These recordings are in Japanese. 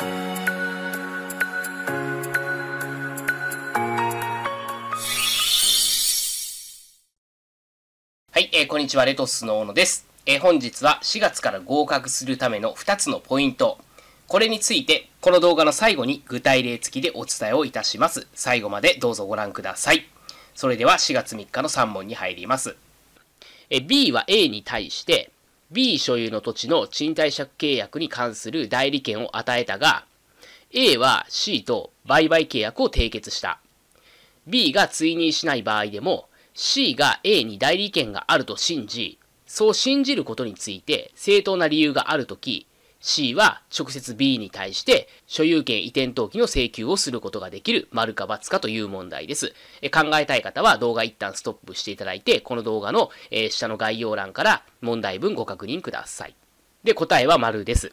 はい、えー、こんにちは、レトスの大野です。えー、本日は4月から合格するための2つのポイント。これについて、この動画の最後に具体例付きでお伝えをいたします。最後までどうぞご覧ください。それでは4月3日の3問に入ります。B は A に対して、B 所有の土地の賃貸借契約に関する代理権を与えたが、A は C と売買契約を締結した。B が追認しない場合でも、C が A に代理権があると信じ、そう信じることについて正当な理由があるとき、C は直接 B に対して所有権移転登記の請求をすることができる丸か×かという問題です。考えたい方は動画一旦ストップしていただいて、この動画の下の概要欄から問題文ご確認ください。で、答えは丸です。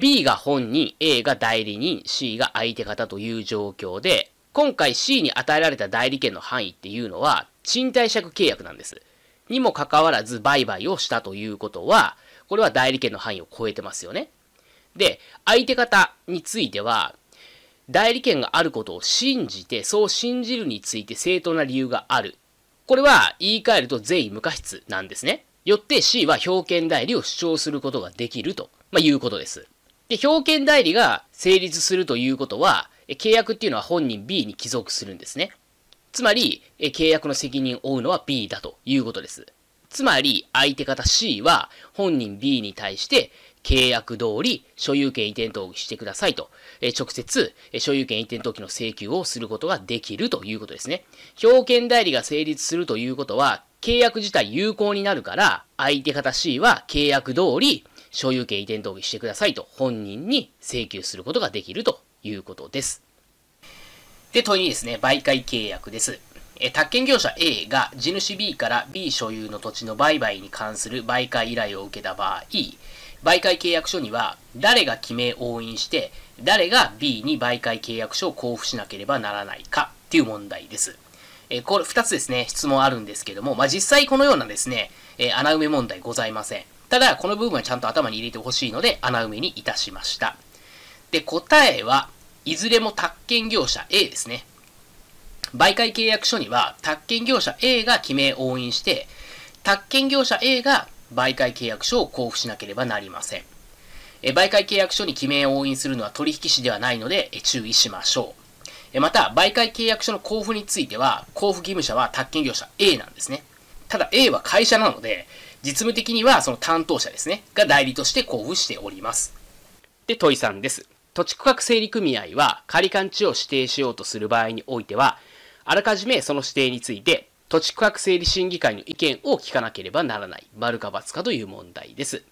B が本人、A が代理人、C が相手方という状況で、今回 C に与えられた代理権の範囲っていうのは賃貸借契約なんです。にもかかわらず売買をしたということは、これは代理権の範囲を超えてますよね。で、相手方については、代理権があることを信じて、そう信じるについて正当な理由がある。これは言い換えると善意無過失なんですね。よって C は表権代理を主張することができると、まあ、いうことです。で、表権代理が成立するということは、契約っていうのは本人 B に帰属するんですね。つまり、契約の責任を負うのは B だということです。つまり、相手方 C は、本人 B に対して、契約通り所有権移転登記してくださいと、えー、直接、え所有権移転登記の請求をすることができるということですね。表権代理が成立するということは、契約自体有効になるから、相手方 C は契約通り所有権移転登記してくださいと本人に請求することができるということです。で、問いにですね、媒介契約です。え宅建業者 A が地主 B から B 所有の土地の売買に関する売買依頼を受けた場合、売買契約書には誰が記名押印して、誰が B に売買契約書を交付しなければならないかっていう問題です。えこれ2つですね、質問あるんですけども、まあ、実際このようなですね、え穴埋め問題ございません。ただ、この部分はちゃんと頭に入れてほしいので、穴埋めにいたしました。で、答えは、いずれも宅建業者 A ですね。媒介契約書には、宅建業者 A が記名押印して、宅建業者 A が媒介契約書を交付しなければなりません。え媒介契約書に記名を押印するのは取引士ではないので、え注意しましょう。えまた、媒介契約書の交付については、交付義務者は宅建業者 A なんですね。ただ A は会社なので、実務的にはその担当者ですね、が代理として交付しております。で、問いさんです。土地区画整理組合は、仮勘地を指定しようとする場合においては、あらかじめその指定について、土地区画整理審議会の意見を聞かなければならない。丸か×かという問題です。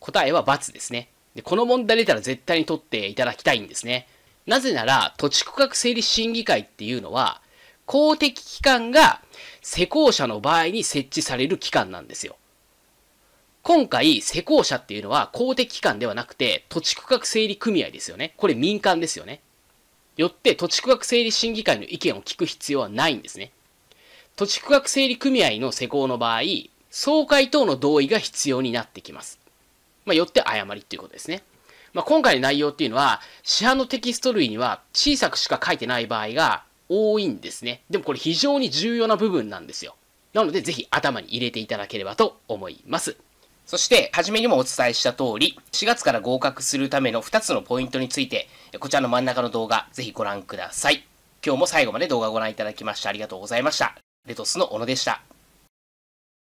答えは×ですね。でこの問題出たら絶対に取っていただきたいんですね。なぜなら、土地区画整理審議会っていうのは、公的機関が施工者の場合に設置される機関なんですよ。今回、施工者っていうのは公的機関ではなくて、土地区画整理組合ですよね。これ民間ですよね。よって土地区画整理審議会の意見を聞く必要はないんですね。土地区画整理組合の施行の場合、総会等の同意が必要になってきます。まあ、よって誤りということですね。まあ、今回の内容っていうのは、市販のテキスト類には小さくしか書いてない場合が多いんですね。でもこれ非常に重要な部分なんですよ。なので、ぜひ頭に入れていただければと思います。そして、初めにもお伝えした通り、4月から合格するための2つのポイントについて、こちらの真ん中の動画、ぜひご覧ください。今日も最後まで動画をご覧いただきましてありがとうございました。レトスの小野でした。